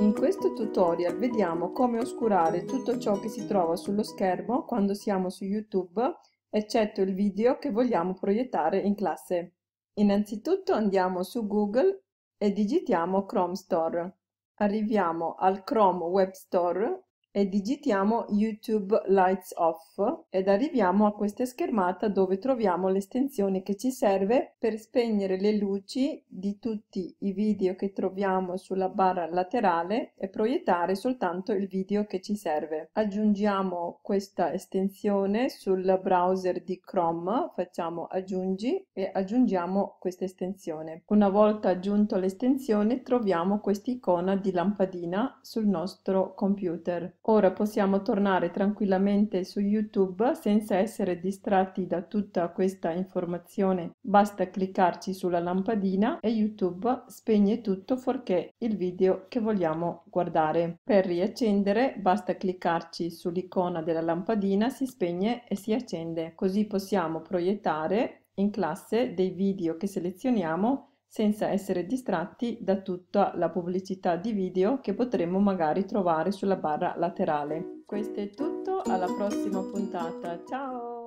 In questo tutorial vediamo come oscurare tutto ciò che si trova sullo schermo quando siamo su YouTube, eccetto il video che vogliamo proiettare in classe. Innanzitutto andiamo su Google e digitiamo Chrome Store. Arriviamo al Chrome Web Store e digitiamo YouTube Lights Off ed arriviamo a questa schermata dove troviamo l'estensione che ci serve per spegnere le luci di tutti i video che troviamo sulla barra laterale e proiettare soltanto il video che ci serve. Aggiungiamo questa estensione sul browser di Chrome, facciamo aggiungi e aggiungiamo questa estensione. Una volta aggiunto l'estensione troviamo questa icona di lampadina sul nostro computer. Ora possiamo tornare tranquillamente su YouTube senza essere distratti da tutta questa informazione. Basta cliccarci sulla lampadina e YouTube spegne tutto fuorché il video che vogliamo guardare. Per riaccendere basta cliccarci sull'icona della lampadina, si spegne e si accende. Così possiamo proiettare in classe dei video che selezioniamo senza essere distratti da tutta la pubblicità di video che potremmo magari trovare sulla barra laterale. Questo è tutto, alla prossima puntata, ciao!